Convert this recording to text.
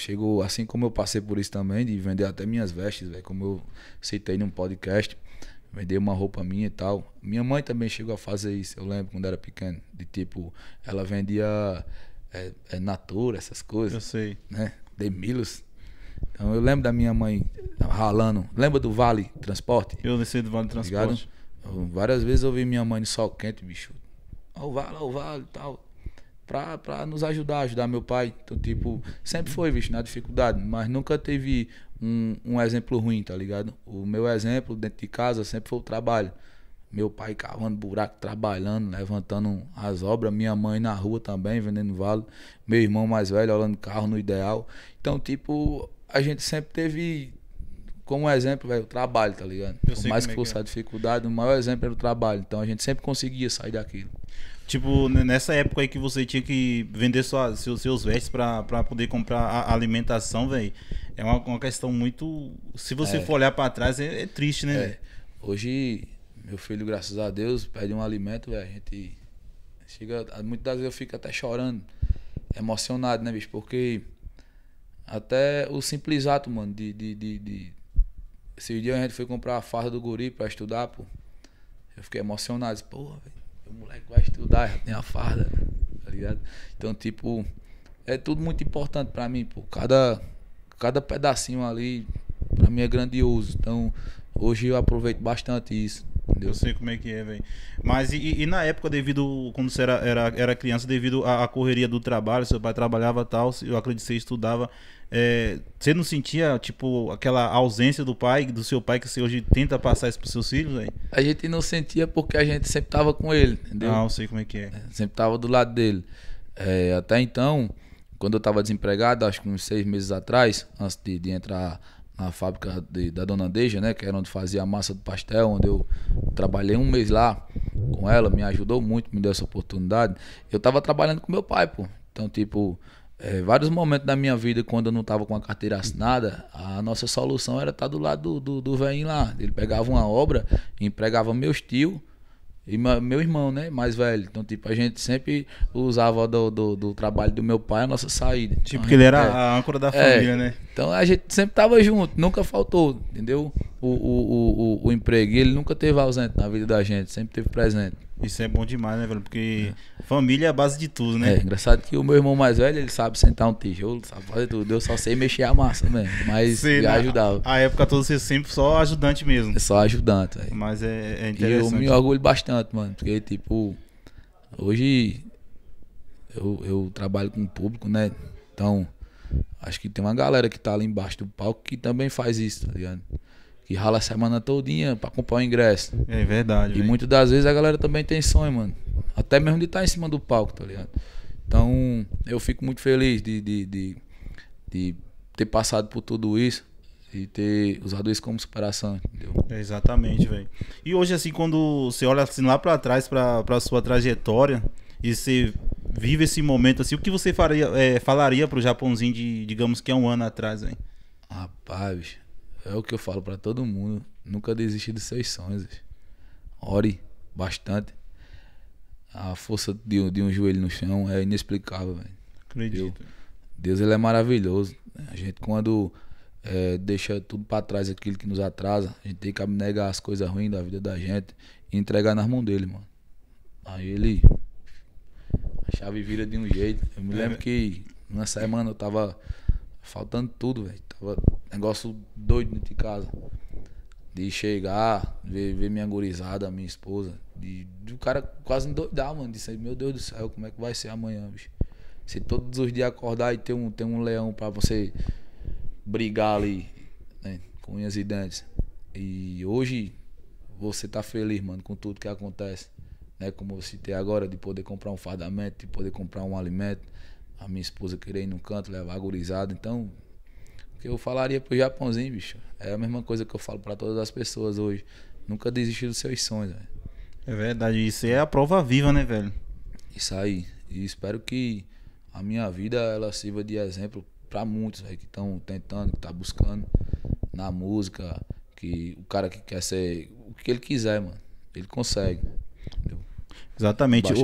chegou, assim como eu passei por isso também, de vender até minhas vestes, velho, como eu citei num podcast, vender uma roupa minha e tal. Minha mãe também chegou a fazer isso, eu lembro quando era pequeno, de tipo, ela vendia é, é Natura, essas coisas. Eu sei. Né? Milos. Então eu lembro da minha mãe ralando. Lembra do Vale Transporte? Eu desci do Vale tá Transporte. Ligado? várias vezes eu vi minha mãe no sol quente, bicho. Ó o Vale, ó o Vale e tal pra, pra nos ajudar, ajudar meu pai. Então, tipo, sempre foi, visto, na dificuldade, mas nunca teve um, um exemplo ruim, tá ligado? O meu exemplo dentro de casa sempre foi o trabalho. Meu pai cavando buraco, trabalhando, levantando as obras. Minha mãe na rua também, vendendo valo. Meu irmão mais velho olhando carro no ideal. Então, tipo, a gente sempre teve como exemplo, velho, o trabalho, tá ligado? Eu Por mais é que fosse é. a dificuldade, o maior exemplo era o trabalho. Então, a gente sempre conseguia sair daquilo. Tipo, nessa época aí que você tinha que vender sua, seus, seus vestes pra, pra poder comprar a alimentação, velho. É uma, uma questão muito. Se você é. for olhar pra trás, é, é triste, né? É. Hoje, meu filho, graças a Deus, pede um alimento, velho. A gente. Chega, muitas vezes eu fico até chorando, emocionado, né, bicho? Porque até o simples ato, mano, de. de, de, de... Esse dia a gente foi comprar a farda do guri pra estudar, pô. Eu fiquei emocionado. Porra, velho o moleque vai estudar, já tem a farda, tá ligado? Então, tipo, é tudo muito importante pra mim, pô. Cada, cada pedacinho ali, pra mim é grandioso. Então, hoje eu aproveito bastante isso. Entendeu? Eu sei como é que é, velho. Mas e, e, na época, devido. Quando você era, era, era criança, devido à, correria do trabalho, seu pai trabalhava tal, eu acredito que você estudava. É, você não sentia, tipo, aquela ausência do pai, do seu pai, que você hoje tenta passar isso pros seus filhos, velho? A gente não sentia porque a gente sempre tava com ele, entendeu? Ah, eu sei como é que é. é sempre tava do lado dele. É, até então, quando eu tava desempregado, acho que uns seis meses atrás, antes de, de entrar a fábrica de, da Dona Deja, né? Que era onde fazia a massa do pastel, onde eu trabalhei um mês lá com ela, me ajudou muito, me deu essa oportunidade. Eu estava trabalhando com meu pai, pô. Então, tipo, é, vários momentos da minha vida, quando eu não estava com a carteira assinada, a nossa solução era estar tá do lado do, do, do velhinho lá. Ele pegava uma obra, empregava meus tios e meu irmão, né? Mais velho. Então, tipo, a gente sempre usava do, do, do trabalho do meu pai a nossa saída. Tipo, então, que ele era é, a âncora da é. família, é, né? Então a gente sempre tava junto, nunca faltou, entendeu? O, o, o, o, emprego, ele nunca teve ausente na vida da gente, sempre teve presente. Isso é bom demais, né, velho? Porque é. família é a base de tudo, né? É, engraçado que o meu irmão mais velho, ele sabe sentar um tijolo, sabe fazer tudo. Eu só sei mexer a massa mesmo, mas ele me né? ajudava. A época toda você sempre só ajudante mesmo. É só ajudante, velho. Mas é, é interessante. E eu me orgulho bastante, mano, porque, tipo, hoje eu, eu trabalho com o público, né? Então, Acho que tem uma galera que tá ali embaixo do palco que também faz isso, tá ligado? Que rala a semana todinha pra comprar o ingresso. É verdade. E muitas das vezes a galera também tem sonho, mano. Até mesmo de estar tá em cima do palco, tá ligado? Então, eu fico muito feliz de, de, de, de ter passado por tudo isso e ter usado isso como superação, entendeu? É, exatamente, velho. E hoje, assim, quando você olha assim lá para trás, para sua trajetória, e você vive esse momento assim, o que você faria, é, falaria pro Japãozinho de, digamos que é um ano atrás, hein? Rapaz, é o que eu falo para todo mundo. Nunca desista dos seus sonhos. Ore bastante. A força de, de um joelho no chão é inexplicável, velho. Acredito. Deus, Deus ele é maravilhoso. A gente quando é, deixa tudo para trás aquilo que nos atrasa, a gente tem que abnegar as coisas ruins da vida da gente e entregar nas mãos dele, mano. Aí ele chave vira de um jeito. Eu me lembro é. que na semana eu tava faltando tudo, velho. Tava negócio doido dentro de casa. De chegar, ver, ver minha gurizada, minha esposa. De, de o cara quase endoidar, mano. Disse, meu Deus do céu, como é que vai ser amanhã, bicho? Se todos os dias acordar e ter um, ter um leão pra você brigar ali, né? Com unhas e dentes. E hoje você tá feliz, mano, com tudo que acontece né? Como eu citei agora, de poder comprar um fardamento, de poder comprar um alimento. A minha esposa querer ir num canto, levar agorizado. Então, o que eu falaria pro Japãozinho, bicho? É a mesma coisa que eu falo para todas as pessoas hoje. Nunca desistir dos seus sonhos, velho. É verdade, isso é a prova viva, né, velho? Isso aí. E espero que a minha vida ela sirva de exemplo para muitos véio, que estão tentando, que tá buscando na música, que o cara que quer ser o que ele quiser, mano, ele consegue. Exatamente. o,